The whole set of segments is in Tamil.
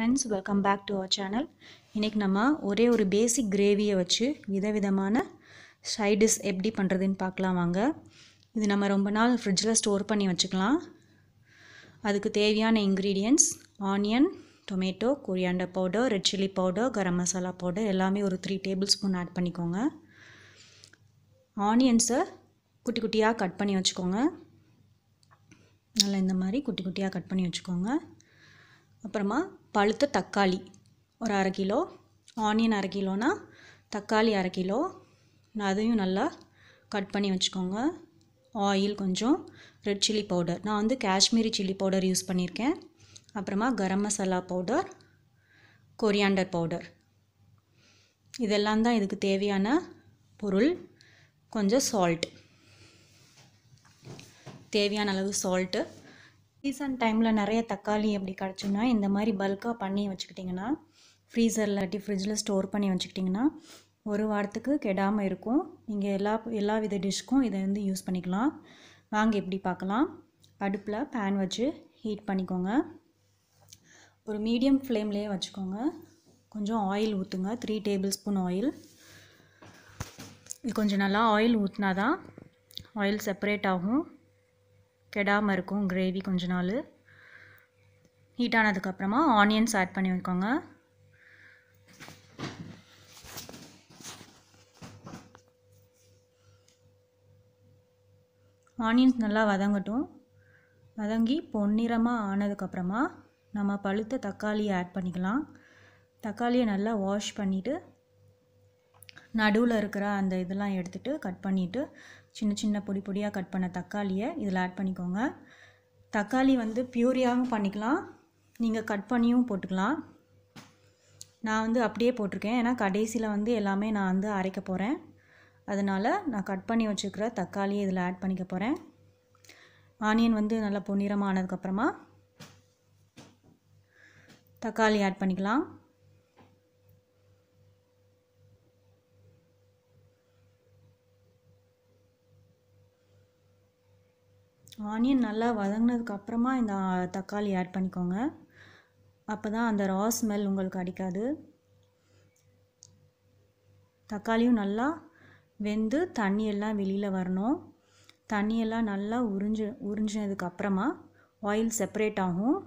friends welcome back to our channel இன்றைக்கி நம்ம ஒரே ஒரு பேசிக் கிரேவியை வச்சு விதவிதமான சைடிஷ் எப்படி பண்ணுறதுன்னு பார்க்கலாம் வாங்க இது நம்ம ரொம்ப நாள் ஃப்ரிட்ஜில் ஸ்டோர் பண்ணி வச்சுக்கலாம் அதுக்கு தேவையான ingredients onion tomato coriander powder red chilli powder garam masala powder எல்லாமே ஒரு த்ரீ டேபிள் ஸ்பூன் ஆட் பண்ணிக்கோங்க ஆனியன்ஸை குட்டி குட்டியாக கட் பண்ணி வச்சுக்கோங்க நல்லா இந்த மாதிரி குட்டி குட்டியாக கட் பண்ணி வச்சுக்கோங்க அப்புறமா பழுத்த தக்காளி ஒரு அரை கிலோ ஆனியன் அரை கிலோனா தக்காளி அரை கிலோ அதையும் நல்லா கட் பண்ணி வச்சுக்கோங்க ஆயில் கொஞ்சம் ரெட் சில்லி பவுடர் நான் வந்து காஷ்மீரி சில்லி பவுடர் யூஸ் பண்ணியிருக்கேன் அப்புறமா garam masala powder coriander powder இதெல்லாம் தான் இதுக்கு தேவையான பொருள் கொஞ்சம் சால்ட் தேவையான அளவு சால்ட்டு சீசன் டைமில் நிறைய தக்காளி அப்படி கிடச்சுன்னா இந்த மாதிரி பல்காக பண்ணி வச்சுக்கிட்டிங்கன்னா ஃப்ரீசரில் இல்லாட்டி ஃப்ரிட்ஜில் ஸ்டோர் பண்ணி வச்சுக்கிட்டிங்கன்னா ஒரு வாரத்துக்கு கெடாமல் இருக்கும் நீங்கள் எல்லா எல்லா வித டிஷ்க்கும் இதை வந்து யூஸ் பண்ணிக்கலாம் வாங்க எப்படி பார்க்கலாம் அடுப்பில் பேன் வச்சு ஹீட் பண்ணிக்கோங்க ஒரு மீடியம் ஃப்ளேம்லேயே வச்சுக்கோங்க கொஞ்சம் ஆயில் ஊற்றுங்க த்ரீ டேபிள் ஸ்பூன் ஆயில் இது கொஞ்சம் நல்லா ஆயில் ஊற்றினா தான் ஆயில் செப்பரேட் ஆகும் கெடாமல் இருக்கும் கிரேவி கொஞ்ச நாள் ஹீட் ஆனதுக்கப்புறமா ஆனியன்ஸ் ஆட் பண்ணி வைக்கோங்க ஆனியன்ஸ் நல்லா வதங்கட்டும் வதங்கி பொன்னிறமாக ஆனதுக்கப்புறமா நம்ம பழுத்த தக்காளியை ஆட் பண்ணிக்கலாம் தக்காளியை நல்லா வாஷ் பண்ணிவிட்டு நடுவில் இருக்கிற அந்த இதெல்லாம் எடுத்துகிட்டு கட் பண்ணிவிட்டு சின்ன சின்ன பொடி பொடியாக கட் பண்ண தக்காளியை இதில் ஆட் பண்ணிக்கோங்க தக்காளி வந்து பியூரியாகவும் பண்ணிக்கலாம் நீங்கள் கட் பண்ணியும் போட்டுக்கலாம் நான் வந்து அப்படியே போட்டிருக்கேன் ஏன்னா கடைசியில் வந்து எல்லாமே நான் வந்து அரைக்க போகிறேன் அதனால் நான் கட் பண்ணி வச்சுருக்கிற தக்காளியை இதில் ஆட் பண்ணிக்க போகிறேன் ஆனியன் வந்து நல்லா பொன்னிறமானதுக்கப்புறமா ஆனதுக்கப்புறமா தக்காளி ஆட் பண்ணிக்கலாம் ஆனியன் நல்லா வதங்கினதுக்கப்புறமா இந்த தக்காளி ஆட் பண்ணிக்கோங்க அப்போ தான் அந்த ரா ஸ்மெல் உங்களுக்கு அடிக்காது தக்காளியும் நல்லா வெந்து தண்ணியெல்லாம் வெளியில் வரணும் தண்ணியெல்லாம் நல்லா உறிஞ்சு அப்புறமா ஆயில் செப்பரேட் ஆகும்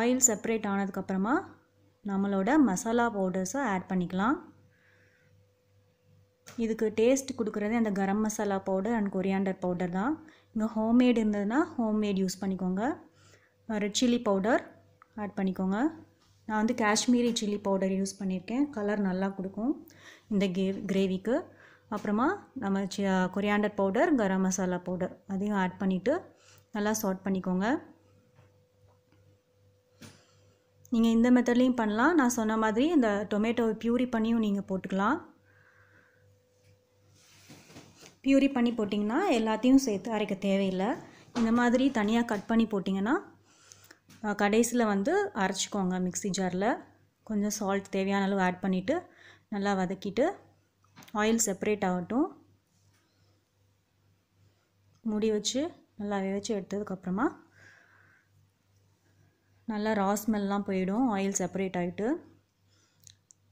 ஆயில் செப்பரேட் ஆனதுக்கப்புறமா நம்மளோட மசாலா பவுடர்ஸை ஆட் பண்ணிக்கலாம் இதுக்கு டேஸ்ட் கொடுக்குறது அந்த garam masala powder and coriander powder தான் இன்னும் ஹோம்மேட் இருந்ததுன்னா ஹோம்மேட் யூஸ் பண்ணிக்கோங்க ரெட் சில்லி பவுடர் ஆட் பண்ணிக்கோங்க நான் வந்து காஷ்மீரி சில்லி பவுடர் யூஸ் பண்ணியிருக்கேன் கலர் நல்லா கொடுக்கும் இந்த கே கிரேவிக்கு அப்புறமா நம்ம சி coriander powder garam masala powder அதையும் ஆட் பண்ணிவிட்டு நல்லா சார்ட் பண்ணிக்கோங்க நீங்கள் இந்த மெத்தட்லேயும் பண்ணலாம் நான் சொன்ன மாதிரி இந்த டொமேட்டோவை ப்யூரி பண்ணியும் நீங்கள் போட்டுக்கலாம் பியூரி பண்ணி போட்டிங்கன்னா எல்லாத்தையும் சேர்த்து அரைக்க தேவையில்லை இந்த மாதிரி தனியாக கட் பண்ணி போட்டிங்கன்னா கடைசியில் வந்து அரைச்சிக்கோங்க மிக்சி ஜாரில் கொஞ்சம் சால்ட் தேவையான அளவு ஆட் பண்ணிவிட்டு நல்லா வதக்கிட்டு ஆயில் செப்பரேட் ஆகட்டும் முடி வச்சு நல்லா வேவிச்சு எடுத்ததுக்கப்புறமா நல்லா ரா ஸ்மெல்லாம் போயிடும் ஆயில் செப்பரேட் ஆகிட்டு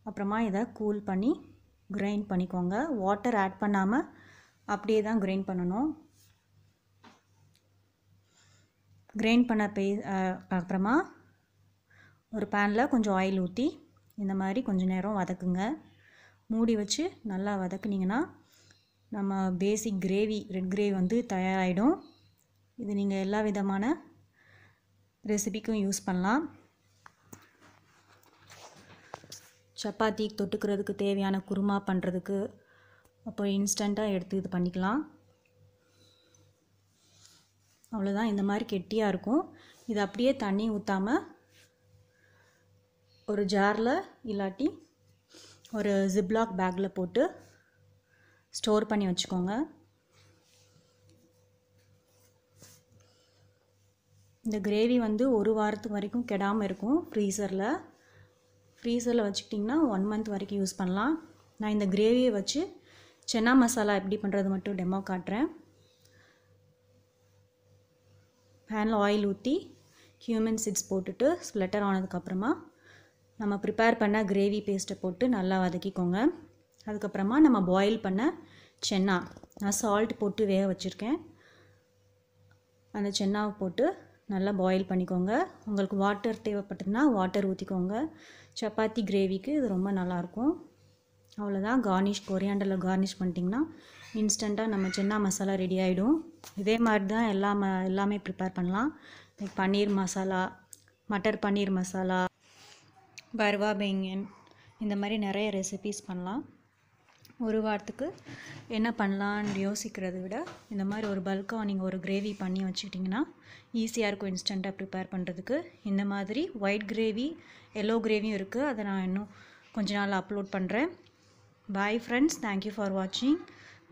அப்புறமா இதை கூல் பண்ணி கிரைண்ட் பண்ணிக்கோங்க வாட்டர் ஆட் பண்ணாமல் அப்படியே தான் கிரைண்ட் பண்ணணும் கிரைண்ட் பண்ண பே அப்புறமா ஒரு பேனில் கொஞ்சம் ஆயில் ஊற்றி இந்த மாதிரி கொஞ்சம் நேரம் வதக்குங்க மூடி வச்சு நல்லா வதக்குனிங்கன்னா நம்ம பேசிக் கிரேவி ரெட் கிரேவி வந்து தயாராகிடும் இது நீங்கள் எல்லா விதமான ரெசிபிக்கும் யூஸ் பண்ணலாம் சப்பாத்தி தொட்டுக்கிறதுக்கு தேவையான குருமா பண்ணுறதுக்கு அப்போ இன்ஸ்டண்ட்டாக எடுத்து இது பண்ணிக்கலாம் அவ்வளோதான் இந்த மாதிரி கெட்டியாக இருக்கும் இது அப்படியே தண்ணி ஊற்றாமல் ஒரு ஜாரில் இல்லாட்டி ஒரு ஜிப்லாக் பேக்கில் போட்டு ஸ்டோர் பண்ணி வச்சுக்கோங்க இந்த கிரேவி வந்து ஒரு வாரத்துக்கு வரைக்கும் கெடாமல் இருக்கும் ஃப்ரீசரில் ஃப்ரீசரில் வச்சுக்கிட்டிங்கன்னா ஒன் மந்த் வரைக்கும் யூஸ் பண்ணலாம் நான் இந்த கிரேவியை வச்சு சென்னா மசாலா எப்படி பண்ணுறது மட்டும் டெமோ காட்டுறேன் பேனில் ஆயில் ஊற்றி ஹியூமன் சீட்ஸ் போட்டுட்டு ஸ்ப்ளட்டர் ஆனதுக்கப்புறமா நம்ம ப்ரிப்பேர் பண்ண கிரேவி பேஸ்ட்டை போட்டு நல்லா வதக்கிக்கோங்க அதுக்கப்புறமா நம்ம பாயில் பண்ண சென்னா நான் சால்ட் போட்டு வேக வச்சுருக்கேன் அந்த சென்னாவை போட்டு நல்லா பாயில் பண்ணிக்கோங்க உங்களுக்கு வாட்டர் தேவைப்பட்டதுன்னா வாட்டர் ஊற்றிக்கோங்க சப்பாத்தி கிரேவிக்கு இது ரொம்ப நல்லாயிருக்கும் அவ்வளோதான் கார்னிஷ் கொரியாண்டில் கார்னிஷ் பண்ணிட்டிங்கன்னா இன்ஸ்டண்ட்டாக நம்ம சின்ன மசாலா ரெடி ஆகிடும் இதே மாதிரி தான் எல்லா ம எல்லாமே ப்ரிப்பேர் பண்ணலாம் லைக் பன்னீர் மசாலா மட்டர் பன்னீர் மசாலா பர்வா பேங்கன் இந்த மாதிரி நிறைய ரெசிபீஸ் பண்ணலாம் ஒரு வாரத்துக்கு என்ன பண்ணலான்னு யோசிக்கிறத விட இந்த மாதிரி ஒரு பல்காக நீங்கள் ஒரு கிரேவி பண்ணி வச்சுக்கிட்டிங்கன்னா ஈஸியாக இருக்கும் இன்ஸ்டண்ட்டாக ப்ரிப்பேர் பண்ணுறதுக்கு இந்த மாதிரி ஒயிட் கிரேவி எல்லோ கிரேவியும் இருக்குது அதை நான் இன்னும் கொஞ்ச நாள் அப்லோட் பண்ணுறேன் பாய் ஃப்ரெண்ட்ஸ் தேங்க்யூ ஃபார் வாட்சிங்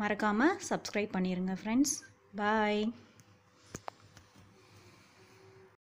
மறக்காமல் சப்ஸ்கிரைப் பண்ணிடுங்க ஃப்ரெண்ட்ஸ் பாய்